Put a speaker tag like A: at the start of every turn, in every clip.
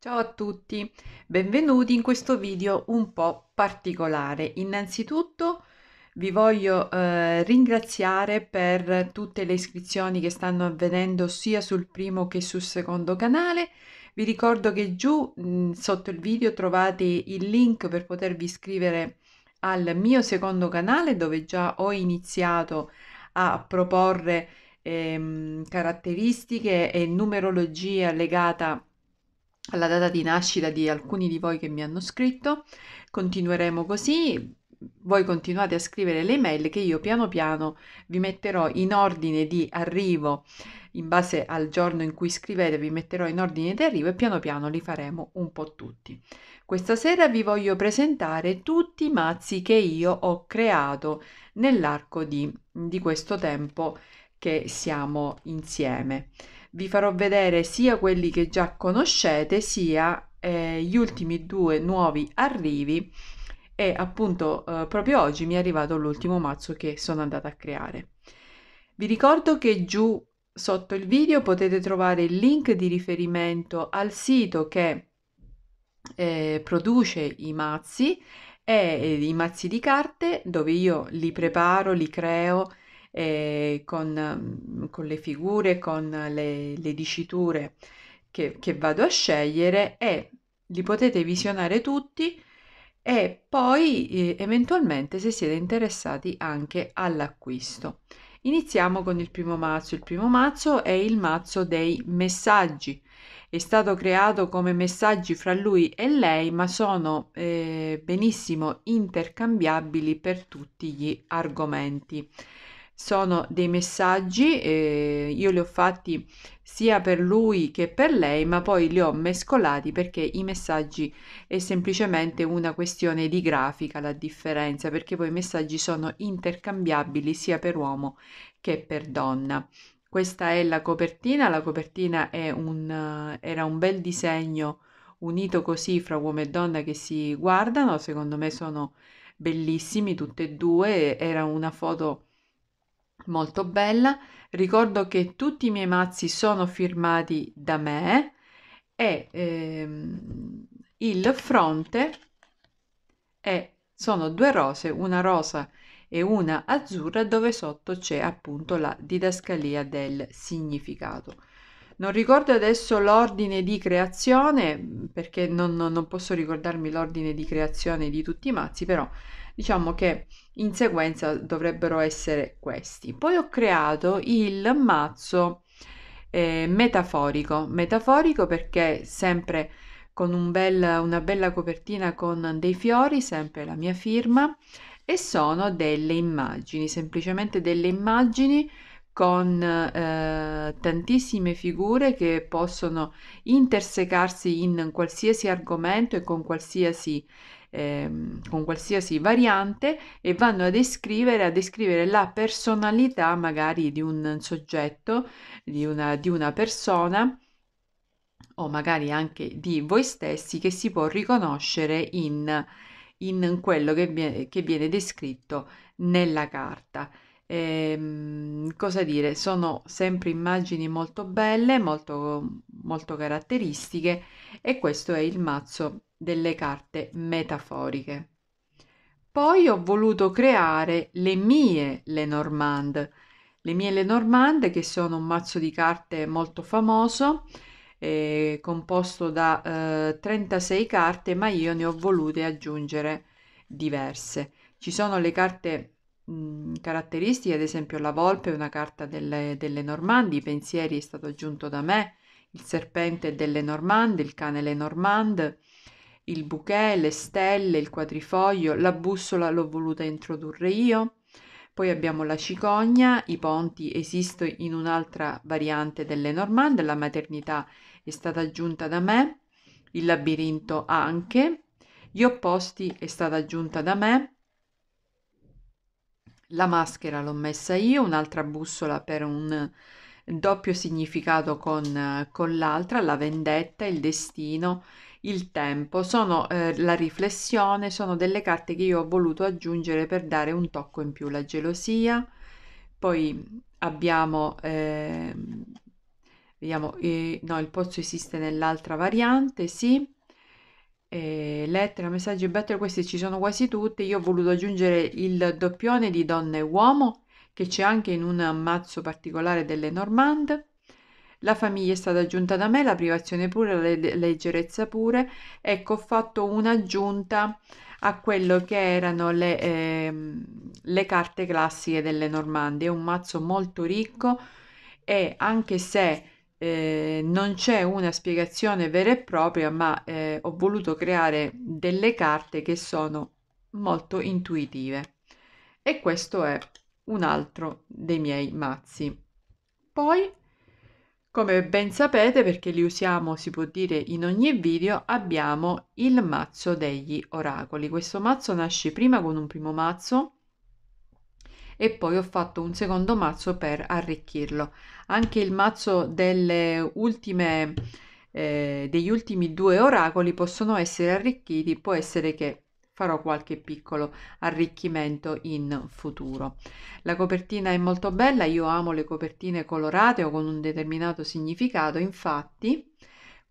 A: Ciao a tutti, benvenuti in questo video un po' particolare. Innanzitutto vi voglio eh, ringraziare per tutte le iscrizioni che stanno avvenendo sia sul primo che sul secondo canale. Vi ricordo che giù mh, mm, sotto il video trovate il link per potervi iscrivere al mio secondo canale dove già ho iniziato a proporre ehm, caratteristiche e numerologia legata a alla data di nascita di alcuni di voi che mi hanno scritto. Continueremo così. Voi continuate a scrivere le mail che io piano piano vi metterò in ordine di arrivo in base al giorno in cui scrivete, vi metterò in ordine di arrivo e piano piano li faremo un po' tutti. Questa sera vi voglio presentare tutti i mazzi che io ho creato nell'arco di, di questo tempo che siamo insieme vi farò vedere sia quelli che già conoscete sia eh, gli ultimi due nuovi arrivi e appunto eh, proprio oggi mi è arrivato l'ultimo mazzo che sono andata a creare. Vi ricordo che giù sotto il video potete trovare il link di riferimento al sito che eh, produce i mazzi e eh, i mazzi di carte dove io li preparo, li creo, eh, con, mm, con, le figure, con le, le diciture che, che vado a scegliere e li potete visionare tutti e poi eh, eventualmente se siete interessati anche all'acquisto. Iniziamo con il primo mazzo. Il primo mazzo è il mazzo dei messaggi. È stato creato come messaggi fra lui e lei, ma sono eh, benissimo intercambiabili per tutti gli argomenti sono dei messaggi, eh, io li ho fatti sia per lui che per lei, ma poi li ho mescolati perché i messaggi è semplicemente una questione di grafica la differenza, perché poi i messaggi sono intercambiabili sia per uomo che per donna. Questa è la copertina, la copertina un, era un bel disegno unito così fra uomo e donna che si guardano, secondo me sono bellissimi tutti e due, era una foto molto bella. Ricordo che tutti i miei mazzi sono firmati da me e ehm, il fronte è, sono due rose, una rosa e una azzurra dove sotto c'è appunto la didascalia del significato. Non ricordo adesso l'ordine di creazione perché non, non, non posso ricordarmi l'ordine di creazione di tutti i mazzi, però Diciamo che in sequenza dovrebbero essere questi. Poi ho creato il mazzo eh, metaforico, metaforico perché sempre con un bel, una bella copertina con dei fiori, sempre la mia firma, e sono delle immagini, semplicemente delle immagini con eh, tantissime figure che possono intersecarsi in qualsiasi argomento e con qualsiasi Ehm, con qualsiasi variante e vanno a descrivere, a descrivere la personalità magari di un soggetto, di una, di una persona o magari anche di voi stessi che si può riconoscere in, in quello che viene, che viene descritto nella carta. Eh, cosa dire, sono sempre immagini molto belle, molto, molto caratteristiche e questo è il mazzo delle carte metaforiche. Poi ho voluto creare le mie Lenormand, le mie Lenormand che sono un mazzo di carte molto famoso, eh, composto da eh, 36 carte, ma io ne ho volute aggiungere diverse. Ci sono le carte mh, mm, caratteristiche, ad esempio la volpe è una carta delle, delle Normandi, i pensieri è stato aggiunto da me, il serpente delle Normand, il cane Lenormand, il bouquet, le stelle, il quadrifoglio, la bussola l'ho voluta introdurre io. Poi abbiamo la cicogna, i ponti esistono in un'altra variante delle normande, la maternità è stata aggiunta da me, il labirinto anche, gli opposti è stata aggiunta da me, la maschera l'ho messa io, un'altra bussola per un doppio significato con, con l'altra, la vendetta, il destino, il tempo, sono eh, la riflessione, sono delle carte che io ho voluto aggiungere per dare un tocco in più, la gelosia, poi abbiamo, eh, vediamo, eh, no, il pozzo esiste nell'altra variante, sì, eh, lettera, messaggi e battere, queste ci sono quasi tutte, io ho voluto aggiungere il doppione di donna e uomo, che c'è anche in un mazzo particolare delle Normande, la famiglia è stata aggiunta da me, la privazione pure, la leggerezza pure. Ecco, ho fatto un'aggiunta a quello che erano le, eh, le carte classiche delle Normandie. È un mazzo molto ricco e anche se eh, non c'è una spiegazione vera e propria, ma eh, ho voluto creare delle carte che sono molto intuitive. E questo è un altro dei miei mazzi. Poi come ben sapete, perché li usiamo si può dire in ogni video, abbiamo il mazzo degli oracoli. Questo mazzo nasce prima con un primo mazzo e poi ho fatto un secondo mazzo per arricchirlo. Anche il mazzo delle ultime, eh, degli ultimi due oracoli possono essere arricchiti, può essere che farò qualche piccolo arricchimento in futuro. La copertina è molto bella, io amo le copertine colorate o con un determinato significato, infatti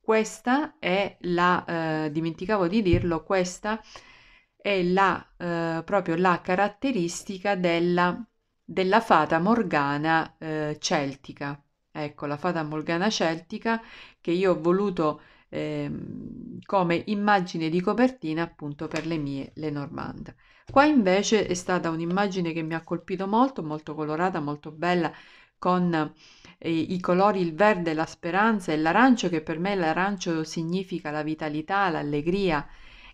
A: questa è la, eh, dimenticavo di dirlo, questa è la, eh, proprio la caratteristica della, della fata morgana eh, celtica. Ecco, la fata morgana celtica che io ho voluto Ehm, come immagine di copertina appunto per le mie Le normande Qua invece è stata un'immagine che mi ha colpito molto, molto colorata, molto bella, con eh, i colori, il verde, la speranza e l'arancio, che per me l'arancio significa la vitalità, l'allegria.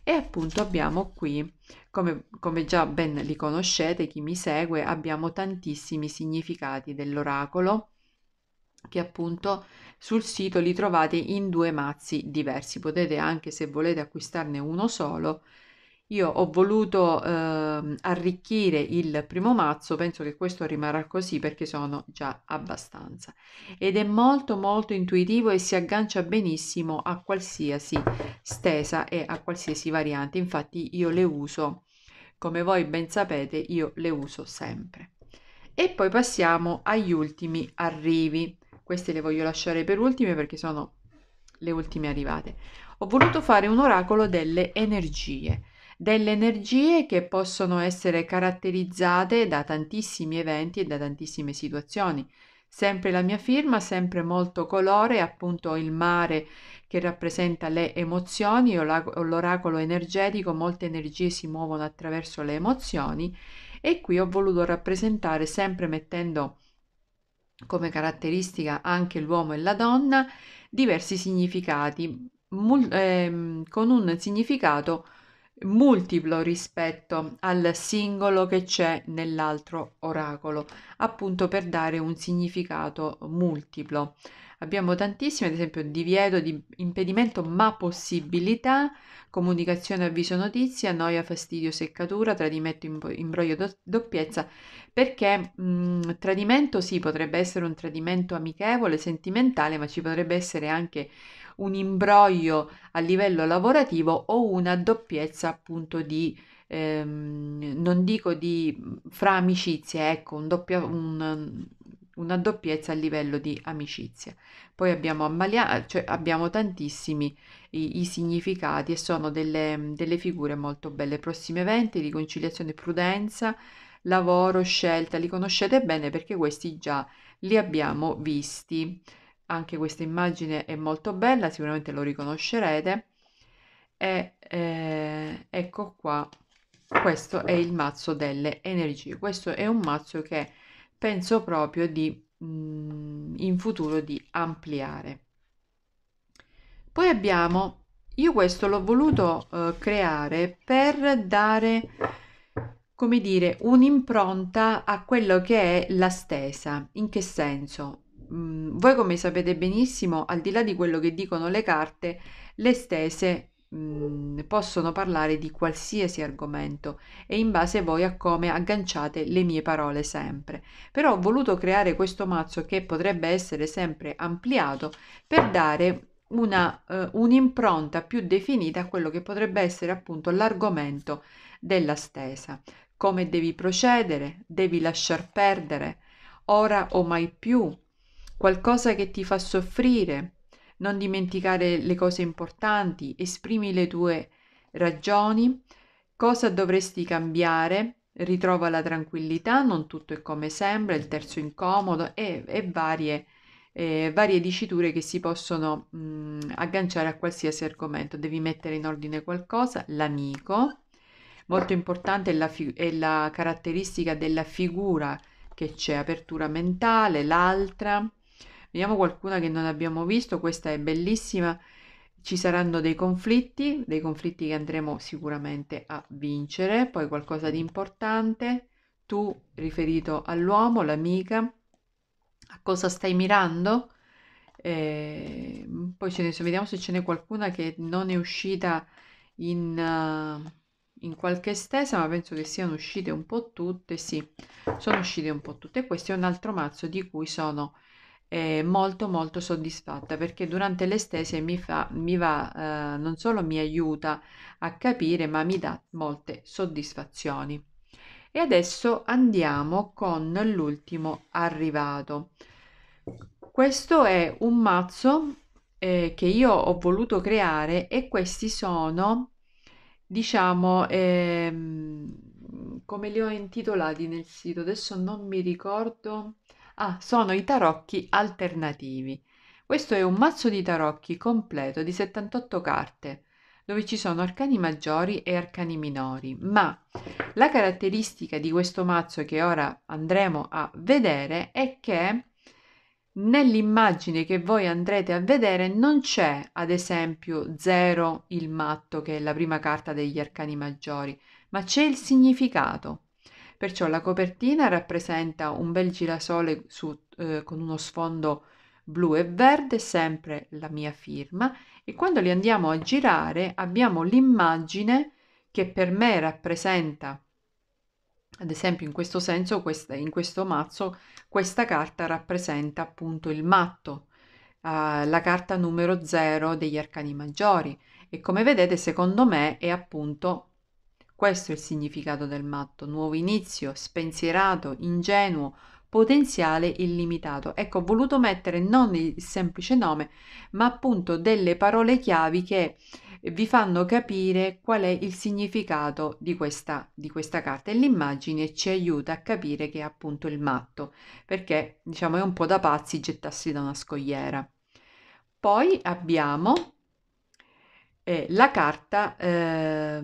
A: E appunto abbiamo qui, come, come già ben li conoscete, chi mi segue, abbiamo tantissimi significati dell'oracolo che appunto sul sito li trovate in due mazzi diversi. Potete anche se volete acquistarne uno solo. Io ho voluto eh, arricchire il primo mazzo, penso che questo rimarrà così perché sono già abbastanza. Ed è molto molto intuitivo e si aggancia benissimo a qualsiasi stesa e a qualsiasi variante. Infatti io le uso, come voi ben sapete, io le uso sempre. E poi passiamo agli ultimi arrivi. Queste le voglio lasciare per ultime perché sono le ultime arrivate. Ho voluto fare un oracolo delle energie, delle energie che possono essere caratterizzate da tantissimi eventi e da tantissime situazioni. Sempre la mia firma, sempre molto colore, appunto il mare che rappresenta le emozioni o, l'oracolo energetico, molte energie si muovono attraverso le emozioni e qui ho voluto rappresentare sempre mettendo come caratteristica anche l'uomo e la donna diversi significati, mul- ehm, con un significato multiplo rispetto al singolo che c'è nell'altro oracolo, appunto per dare un significato multiplo Abbiamo tantissime, ad esempio divieto di impedimento ma possibilità, comunicazione avviso notizia, noia, fastidio, seccatura, tradimento, imbroglio, doppiezza, perché mh, mm, tradimento sì potrebbe essere un tradimento amichevole, sentimentale, ma ci potrebbe essere anche un imbroglio a livello lavorativo o una doppiezza appunto di ehm, non dico di mm, fra amicizie, ecco, un doppio un, una doppiezza a livello di amicizia. Poi abbiamo, ammalia- cioè abbiamo tantissimi i, i, significati e sono delle, delle figure molto belle. Prossimi eventi, riconciliazione, prudenza, lavoro, scelta, li conoscete bene perché questi già li abbiamo visti. Anche questa immagine è molto bella, sicuramente lo riconoscerete. E eh, ecco qua, questo è il mazzo delle energie. Questo è un mazzo che penso proprio di mm, in futuro di ampliare. Poi abbiamo, io questo l'ho voluto eh, creare per dare, come dire, un'impronta a quello che è la stesa. In che senso? Mm, voi come sapete benissimo, al di là di quello che dicono le carte, le stese mh, mm, possono parlare di qualsiasi argomento e in base voi a come agganciate le mie parole sempre. Però ho voluto creare questo mazzo che potrebbe essere sempre ampliato per dare una, uh, un'impronta più definita a quello che potrebbe essere appunto l'argomento della stesa. Come devi procedere? Devi lasciar perdere? Ora o mai più? Qualcosa che ti fa soffrire? non dimenticare le cose importanti, esprimi le tue ragioni, cosa dovresti cambiare, ritrova la tranquillità, non tutto è come sembra, il terzo incomodo e, e varie, eh, varie, diciture che si possono mh, mm, agganciare a qualsiasi argomento. Devi mettere in ordine qualcosa, l'amico, molto importante è la, fi- è la caratteristica della figura che c'è, apertura mentale, l'altra Vediamo qualcuna che non abbiamo visto, questa è bellissima. Ci saranno dei conflitti, dei conflitti che andremo sicuramente a vincere, poi qualcosa di importante, tu riferito all'uomo, l'amica, a cosa stai mirando? Eh, poi ce ne sono, vediamo se ce n'è qualcuna che non è uscita in, uh, in, qualche stesa, ma penso che siano uscite un po' tutte. Sì, sono uscite un po' tutte. Questo è un altro mazzo di cui sono eh, molto molto soddisfatta perché durante l'estese mi, fa, mi va, eh, non solo mi aiuta a capire, ma mi dà molte soddisfazioni. E adesso andiamo con l'ultimo arrivato. Questo è un mazzo eh, che io ho voluto creare e questi sono, diciamo, ehm, come li ho intitolati nel sito, adesso non mi ricordo Ah, sono i tarocchi alternativi. Questo è un mazzo di tarocchi completo di 78 carte, dove ci sono arcani maggiori e arcani minori, ma la caratteristica di questo mazzo che ora andremo a vedere è che nell'immagine che voi andrete a vedere non c'è ad esempio 0 il matto che è la prima carta degli arcani maggiori, ma c'è il significato. Perciò la copertina rappresenta un bel girasole su, eh, con uno sfondo blu e verde, sempre la mia firma, e quando li andiamo a girare abbiamo l'immagine che per me rappresenta, ad esempio in questo senso, questa, in questo mazzo, questa carta rappresenta appunto il matto, eh, la carta numero 0 degli arcani maggiori e come vedete secondo me è appunto questo è il significato del matto, nuovo inizio, spensierato, ingenuo, potenziale illimitato. Ecco, ho voluto mettere non il semplice nome, ma appunto delle parole chiavi che vi fanno capire qual è il significato di questa, di questa carta e l'immagine ci aiuta a capire che è appunto il matto, perché diciamo è un po' da pazzi gettarsi da una scogliera. Poi abbiamo eh, la carta... Eh,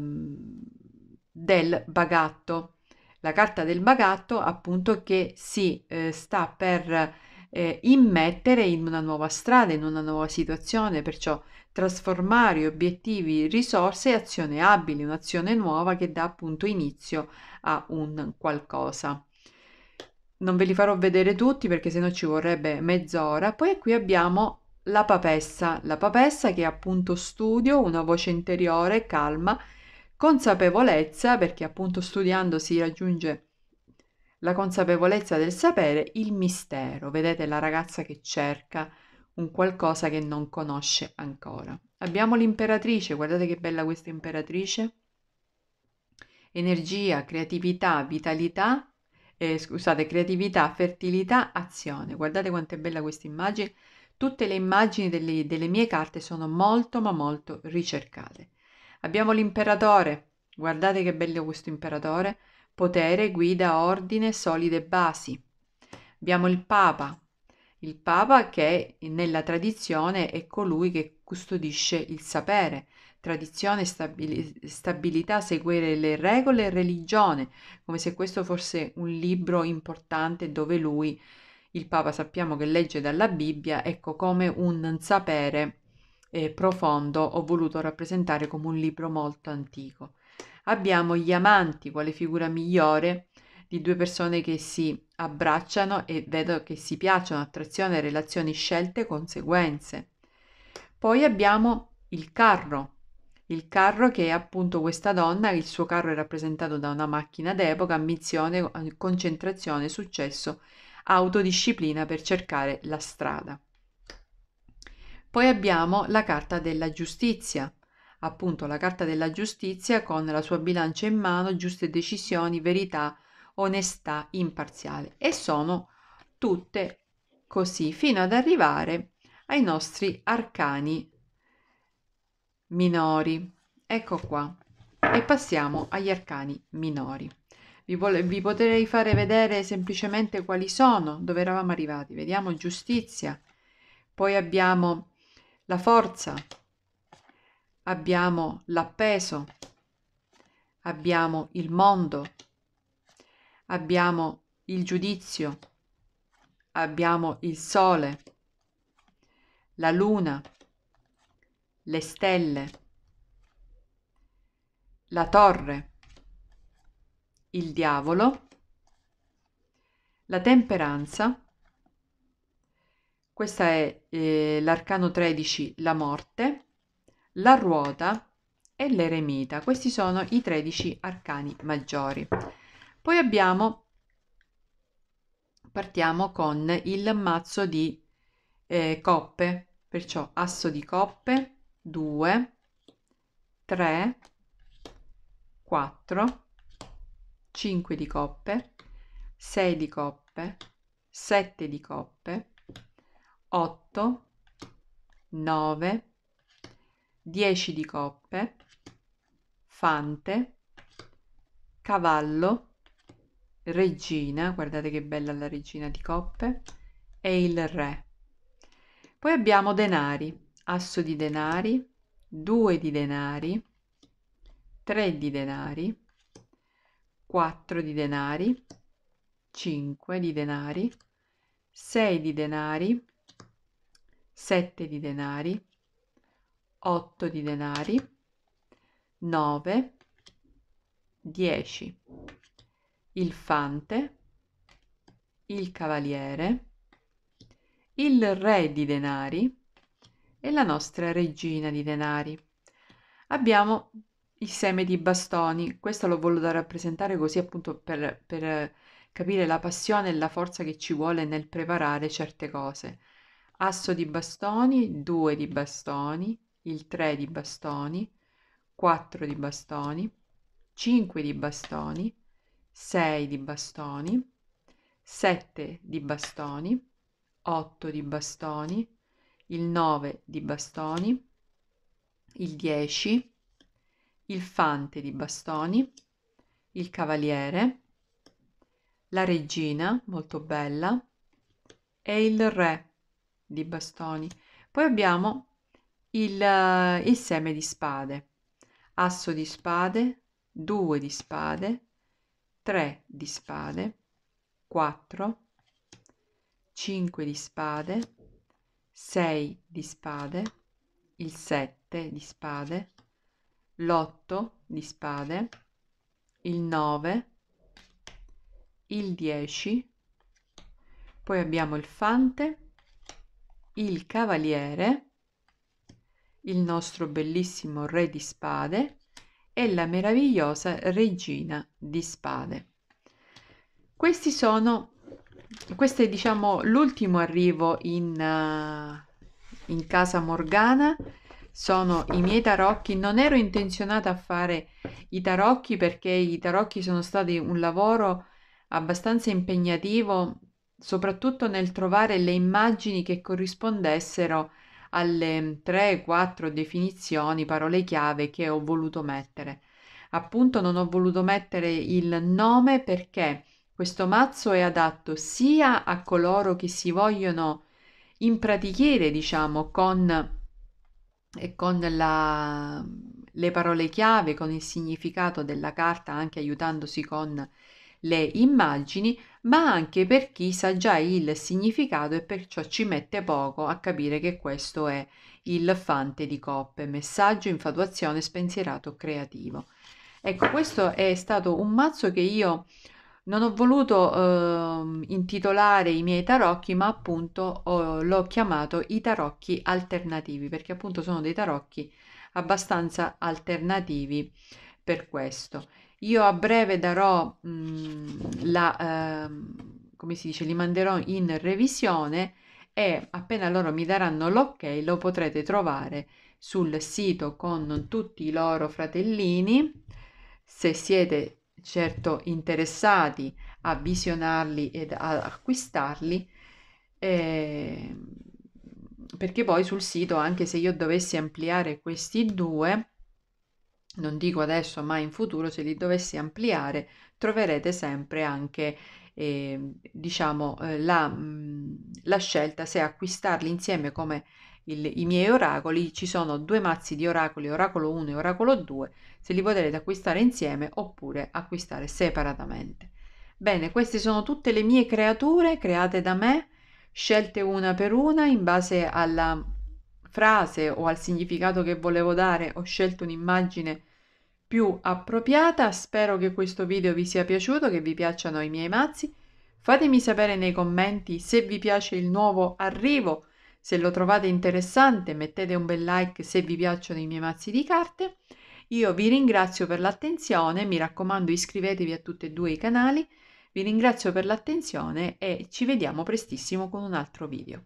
A: del bagatto. La carta del bagatto appunto che si eh, sta per eh, immettere in una nuova strada, in una nuova situazione, perciò trasformare obiettivi, risorse e azione abili, un'azione nuova che dà appunto inizio a un qualcosa. Non ve li farò vedere tutti perché se no ci vorrebbe mezz'ora. Poi qui abbiamo la papessa, la papessa che è appunto studio, una voce interiore, calma, consapevolezza, perché appunto studiando si raggiunge la consapevolezza del sapere, il mistero. Vedete la ragazza che cerca un qualcosa che non conosce ancora. Abbiamo l'imperatrice, guardate che bella questa imperatrice. Energia, creatività, vitalità, eh, scusate, creatività, fertilità, azione. Guardate quanto è bella questa immagine. Tutte le immagini delle, delle mie carte sono molto ma molto ricercate. Abbiamo l'imperatore. Guardate che bello questo imperatore. Potere, guida, ordine, solide basi. Abbiamo il Papa. Il Papa che nella tradizione è colui che custodisce il sapere. Tradizione, stabili- stabilità, seguire le regole e religione, come se questo fosse un libro importante dove lui, il Papa, sappiamo che legge dalla Bibbia, ecco come un sapere eh, profondo ho voluto rappresentare come un libro molto antico. Abbiamo gli amanti, quale figura migliore di due persone che si abbracciano e vedo che si piacciono, attrazione, relazioni scelte, conseguenze. Poi abbiamo il carro, il carro che è appunto questa donna, il suo carro è rappresentato da una macchina d'epoca, ambizione, concentrazione, successo, autodisciplina per cercare la strada. Poi abbiamo la carta della giustizia, appunto la carta della giustizia con la sua bilancia in mano, giuste decisioni, verità, onestà, imparziale. E sono tutte così fino ad arrivare ai nostri arcani minori. Ecco qua. E passiamo agli arcani minori. Vi, vole- vi potrei fare vedere semplicemente quali sono, dove eravamo arrivati. Vediamo giustizia. Poi abbiamo la forza, abbiamo l'appeso, abbiamo il mondo, abbiamo il giudizio, abbiamo il sole, la luna, le stelle, la torre, il diavolo, la temperanza, questa è eh, l'arcano 13, la morte, la ruota e l'eremita. Questi sono i 13 arcani maggiori. Poi abbiamo, partiamo con il mazzo di eh, coppe, perciò asso di coppe, 2, 3, 4, 5 di coppe, 6 di coppe, 7 di coppe, 8, 9, 10 di coppe, fante, cavallo, regina, guardate che bella la regina di coppe, e il re. Poi abbiamo denari, asso di denari, 2 di denari, 3 di denari, 4 di denari, 5 di denari, 6 di denari, 7 di denari, 8 di denari, 9, 10, il fante, il cavaliere, il re di denari e la nostra regina di denari. Abbiamo il seme di bastoni, questo lo voglio da rappresentare così appunto per, per capire la passione e la forza che ci vuole nel preparare certe cose asso di bastoni, 2 di bastoni, il 3 di bastoni, 4 di bastoni, 5 di bastoni, 6 di bastoni, 7 di bastoni, 8 di bastoni, il 9 di bastoni, il 10, il fante di bastoni, il cavaliere, la regina, molto bella, e il re, di bastoni. Poi abbiamo il, eh, il seme di spade, asso di spade, 2 di spade, 3 di spade, 4, 5 di spade, 6 di spade, il 7 di spade, l'8 di spade, il 9, il 10, poi abbiamo il fante, il cavaliere, il nostro bellissimo re di spade e la meravigliosa regina di spade. Questi sono, questo è diciamo l'ultimo arrivo in, uh, in casa Morgana, sono i miei tarocchi, non ero intenzionata a fare i tarocchi perché i tarocchi sono stati un lavoro abbastanza impegnativo soprattutto nel trovare le immagini che corrispondessero alle 3-4 mm, definizioni, parole chiave che ho voluto mettere. Appunto non ho voluto mettere il nome perché questo mazzo è adatto sia a coloro che si vogliono impratichire, diciamo, con, eh, con la, mm, le parole chiave, con il significato della carta, anche aiutandosi con le immagini, ma anche per chi sa già il significato e perciò ci mette poco a capire che questo è il fante di coppe, messaggio, infatuazione, spensierato, creativo. Ecco, questo è stato un mazzo che io non ho voluto eh, intitolare i miei tarocchi, ma appunto oh, l'ho chiamato i tarocchi alternativi, perché appunto sono dei tarocchi abbastanza alternativi per questo. Io a breve darò mh, mhmm, la, eh, come si dice, li manderò in revisione e appena loro mi daranno l'ok lo potrete trovare sul sito con tutti i loro fratellini. Se siete certo interessati a visionarli ed ad acquistarli, eh, perché poi sul sito, anche se io dovessi ampliare questi due, non dico adesso ma in futuro se li dovessi ampliare troverete sempre anche eh, diciamo eh, la, mh, mhmm, la, scelta se acquistarli insieme come il, i miei oracoli ci sono due mazzi di oracoli oracolo 1 e oracolo 2 se li potrete acquistare insieme oppure acquistare separatamente bene queste sono tutte le mie creature create da me scelte una per una in base alla frase o al significato che volevo dare ho scelto un'immagine più appropriata. Spero che questo video vi sia piaciuto, che vi piacciono i miei mazzi. Fatemi sapere nei commenti se vi piace il nuovo arrivo, se lo trovate interessante, mettete un bel like se vi piacciono i miei mazzi di carte. Io vi ringrazio per l'attenzione, mi raccomando iscrivetevi a tutti e due i canali, vi ringrazio per l'attenzione e ci vediamo prestissimo con un altro video.